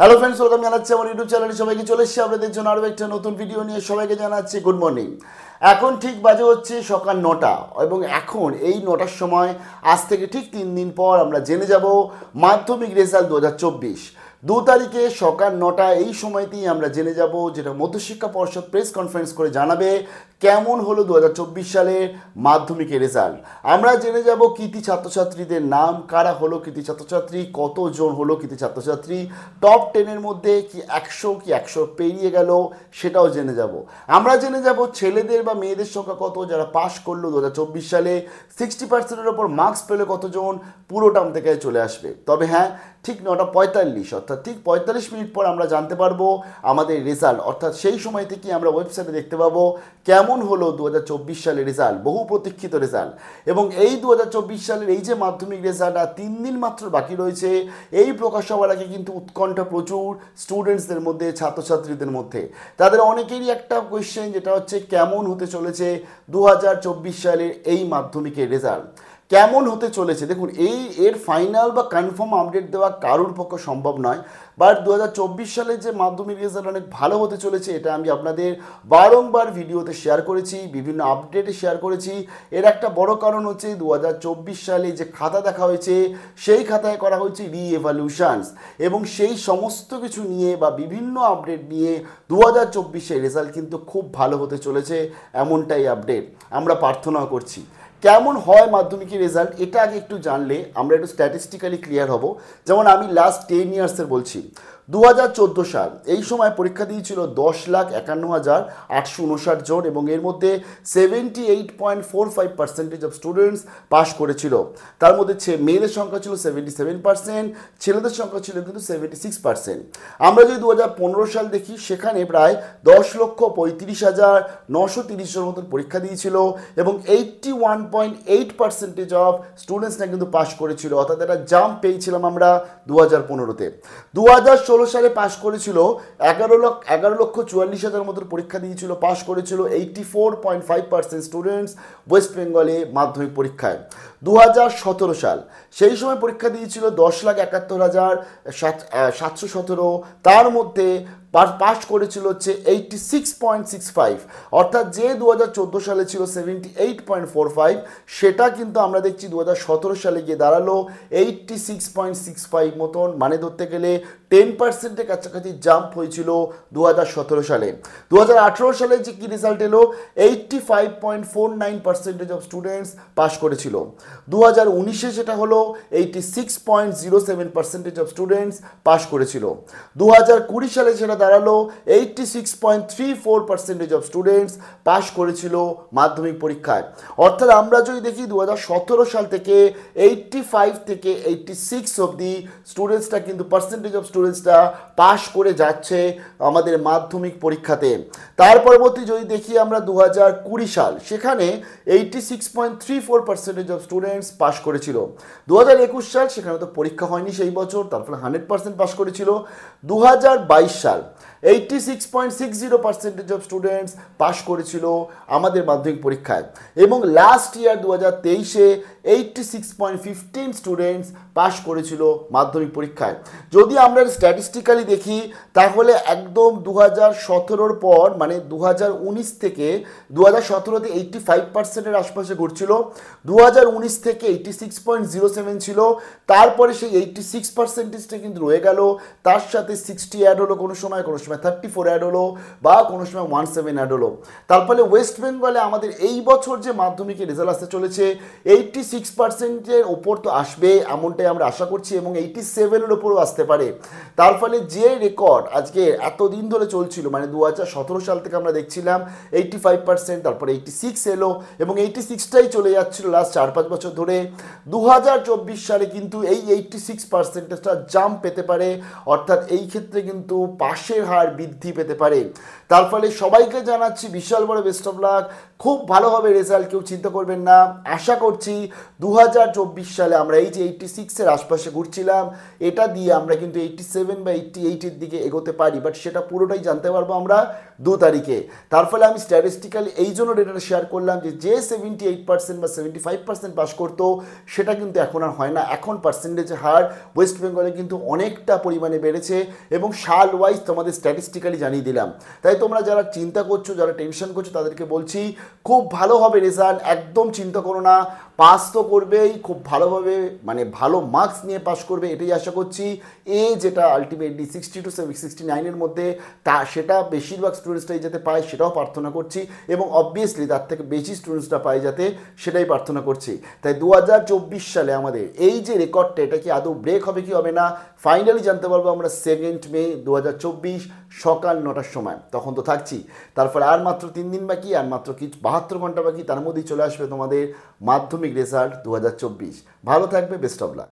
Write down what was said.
hello friends welcome জানাচ্ছি আমার YouTube চ্যানেলে সবাইকে চলে এসেছি আপনাদের জন্য আরও একটা নতুন ভিডিও নিয়ে সবাইকে জানাচ্ছি গুড মর্নিং এখন ঠিক বাজে হচ্ছে সকাল নটা এবং এখন এই নটার সময় আজ থেকে ঠিক তিন দিন পর আমরা জেনে যাব মাধ্যমিক রেজাল্ট দু দু তারিখে সকাল নটা এই সময়তেই আমরা জেনে যাব যেটা মধ্যশিক্ষা পর্ষদ প্রেস কনফারেন্স করে জানাবে কেমন হলো দু সালের মাধ্যমিকের রেজাল্ট আমরা জেনে যাব কৃতি ছাত্রছাত্রীদের নাম কারা হলো কৃতি ছাত্রছাত্রী কতজন হলো কৃতি ছাত্রছাত্রী টপ টেনের মধ্যে কি একশো কি একশো পেরিয়ে গেল সেটাও জেনে যাব আমরা জেনে যাব ছেলেদের বা মেয়েদের সংখ্যা কত যারা পাশ করলো দু সালে সিক্সটি পার্সেন্টের ওপর মার্কস পেলে কতজন পুরোটা থেকে চলে আসবে তবে হ্যাঁ ঠিক নটা পঁয়তাল্লিশ অর্থাৎ ঠিক পঁয়তাল্লিশ মিনিট পর আমরা জানতে পারবো আমাদের রেজাল্ট অর্থাৎ সেই সময় থেকেই আমরা ওয়েবসাইটে দেখতে পাবো কেমন হলো দু সালের রেজাল্ট বহু প্রতীক্ষিত রেজাল্ট এবং এই দু সালের এই যে মাধ্যমিক রেজাল্ট আর তিন দিন মাত্র বাকি রয়েছে এই প্রকাশ হওয়ার আগে কিন্তু উৎকণ্ঠা প্রচুর স্টুডেন্টসদের মধ্যে ছাত্রছাত্রীদের মধ্যে তাদের অনেকেরই একটা কোয়েশ্চেন যেটা হচ্ছে কেমন হতে চলেছে দু সালের এই মাধ্যমিকের রেজাল্ট কেমন হতে চলেছে দেখুন এই এর ফাইনাল বা কনফার্ম আপডেট দেওয়া কারোর পক্ষে সম্ভব নয় বাট দু সালে যে মাধ্যমিক রেজাল্ট অনেক ভালো হতে চলেছে এটা আমি আপনাদের বারংবার ভিডিওতে শেয়ার করেছি বিভিন্ন আপডেটে শেয়ার করেছি এর একটা বড় কারণ হচ্ছে দু সালে যে খাতা দেখা হয়েছে সেই খাতায় করা হয়েছে রি এভালিউশানস এবং সেই সমস্ত কিছু নিয়ে বা বিভিন্ন আপডেট নিয়ে দু হাজার রেজাল্ট কিন্তু খুব ভালো হতে চলেছে এমনটাই আপডেট আমরা প্রার্থনা করছি কেমন হয় মাধ্যমিকের রেজাল্ট এটা আগে একটু জানলে আমরা একটু স্ট্যাটিস্টিক্যালি ক্লিয়ার হব যেমন আমি লাস্ট টেন ইয়ার্সের বলছি দু সাল এই সময় পরীক্ষা দিয়েছিল দশ লাখ একান্ন হাজার আটশো উনষাট জন এবং এর মধ্যে seventy eight point four five percentage of students pass করেছিল তার মধ্যে মেয়েদের সংখ্যা ছিল সেভেন্টি সেভেন পার্সেন্ট ছেলেদের সংখ্যা ছিল কিন্তু সেভেন্টি সিক্স পার্সেন্ট আমরা যদি দু সাল দেখি সেখানে প্রায় দশ লক্ষ পঁয়ত্রিশ হাজার নশো তিরিশ জনের মতন পরীক্ষা দিয়েছিল এবং eighty one point eight percentage of স্টুডেন্টসরা কিন্তু পাশ করেছিল অর্থাৎ একটা জাম্প পেয়েছিলাম আমরা দু হাজার পনেরোতে দু হাজার ষোলো সালে পাশ করেছিল এগারো লক্ষ এগারো লক্ষ চুয়াল্লিশ হাজার মতো পরীক্ষা দিয়েছিল পাশ করেছিল eighty four point five percent students west বেঙ্গলে মাধ্যমিক পরীক্ষায় দু সাল সেই সময় পরীক্ষা দিয়েছিল দশ লাখ একাত্তর হাজার সাত সাতশো সতেরো তার মধ্যে পাস করেছিল হচ্ছে eighty six point six five অর্থাৎ যে দু হাজার সালে ছিল seventy eight point four five সেটা কিন্তু আমরা দেখছি দু হাজার সতেরো সালে গিয়ে দাঁড়ালো eighty six point six five মতন মানে ধরতে গেলে টেন পার্সেন্টের কাছাকাছি জাম্প হয়েছিল দু হাজার সতেরো সালে দু হাজার আঠেরো সালে যে কী রেজাল্ট এলো eighty five point four nine percentage of students pass করেছিল দু হাজার উনিশে সেটা হলো eighty six point zero seven percentage of students pass করেছিল দু হাজার কুড়ি সালে সেটা দাঁড়ালো eighty six point three four percentage of students pass করেছিল মাধ্যমিক পরীক্ষায় অর্থাৎ আমরা যদি দেখি দু হাজার সতেরো সাল থেকে এইটটি ফাইভ থেকে এইটটি সিক্স অবধি স্টুডেন্টসটা কিন্তু পার্সেন্টেজ অফ স্টুডেন্টসটা পাস করে যাচ্ছে আমাদের মাধ্যমিক পরীক্ষাতে তার পরবর্তী যদি দেখি আমরা দু হাজার কুড়ি সাল সেখানে eighty six point three four percentage of student students pass করেছিল দু সাল সেখানে তো পরীক্ষা হয়নি সেই বছর তার ফলে হান্ড্রেড পার্সেন্ট পাশ করেছিল দু সাল eighty six point six zero percentage of students pass করেছিল আমাদের মাধ্যমিক পরীক্ষায় এবং লাস্ট ইয়ার দু হাজার তেইশে eighty six point fifteen students pass করেছিল মাধ্যমিক পরীক্ষায় যদি আমরা স্ট্যাটিস্টিক্যালি দেখি তাহলে একদম দু হাজার সতেরোর পর মানে দু হাজার উনিশ থেকে দু হাজার সতেরোতে এইটটি ফাইভ পার্সেন্টের আশপাশে ঘটছিল দু হাজার উনিশ থেকে eighty six point zero seven ছিল তারপরে সেই এইটটি সিক্স পার্সেন্টেজটা কিন্তু রয়ে গেল তার সাথে সিক্সটি অ্যাড হলো কোনো সময় কোনো সময় থার্টি ফোর অ্যাড হলো বা কোনো সময় ওয়ান সেভেন অ্যাড হলো তার ফলে ওয়েস্ট বেঙ্গলে আমাদের এই বছর যে মাধ্যমিকের রেজাল্ট আসতে চলেছে এইটটি সিক্স পার্সেন্টের ওপর তো আসবে এমনটাই আমরা আশা করছি এবং এইটটি সেভেনের ওপরও আসতে পারে তার ফলে যে রেকর্ড আজকে এতদিন ধরে চলছিল মানে দু হাজার সতেরো সাল থেকে আমরা দেখছিলাম এইটটি ফাইভ পার্সেন্ট তারপরে এইটটি সিক্স এলো এবং এইটটি সিক্সটাই চলে যাচ্ছিল লাস্ট চার পাঁচ বছর ধরে দু হাজার চব্বিশ সালে কিন্তু এই এইটটি সিক্স পার্সেন্টেজটা জাম্প পেতে পারে অর্থাৎ এই ক্ষেত্রে কিন্তু পাশের হার পরিবার বৃদ্ধি পেতে পারে তার ফলে সবাইকে জানাচ্ছি বিশাল বড় বেস্ট অফ লাক খুব ভালো হবে রেজাল্ট কেউ চিন্তা করবেন না আশা করছি দু সালে আমরা এই যে এইটটি সিক্সের আশপাশে ঘুরছিলাম এটা দিয়ে আমরা কিন্তু এইটটি সেভেন বা এইটটি এইটের দিকে এগোতে পারি বাট সেটা পুরোটাই জানতে পারবো আমরা দু তারিখে তার ফলে আমি স্ট্যাটিস্টিক্যালি এই জন্য ডেটাটা শেয়ার করলাম যে যে সেভেন্টি এইট পার্সেন্ট বা সেভেন্টি ফাইভ পার্সেন্ট পাস করতো সেটা কিন্তু এখন আর হয় না এখন পার্সেন্টেজ হার ওয়েস্ট বেঙ্গলে কিন্তু অনেকটা পরিমাণে বেড়েছে এবং সাল ওয়াইজ তোমাদের স্ট্যাটিস্টিক্যালি জানিয়ে দিলাম তাই তোমরা যারা চিন্তা করছো যারা টেনশন করছো তাদেরকে বলছি খুব ভালো হবে রেজাল্ট একদম চিন্তা করো না পাস তো করবেই খুব ভালোভাবে মানে ভালো মার্কস নিয়ে পাস করবে এটাই আশা করছি এ যেটা ultimately sixty two seven sixty নাইনের মধ্যে তা সেটা বেশিরভাগ স্টুডেন্টসটাই যাতে পায় সেটাও প্রার্থনা করছি এবং অবভিয়াসলি তার থেকে বেশি স্টুডেন্টসটা পায় যাতে সেটাই প্রার্থনা করছি তাই দু সালে আমাদের এই যে রেকর্ডটা এটা কি আদৌ ব্রেক হবে কি হবে না ফাইনালি জানতে পারবো আমরা সেকেন্ড মে দু সকাল নটার সময় তখন তো থাকছি তারপরে আর মাত্র তিন দিন বাকি আর মাত্র কিছু বাহাত্তর ঘন্টা বাকি তার মধ্যেই চলে আসবে তোমাদের মাধ্যমিক রেজাল্ট দু ভালো থাকবে বেস্ট অফ লাক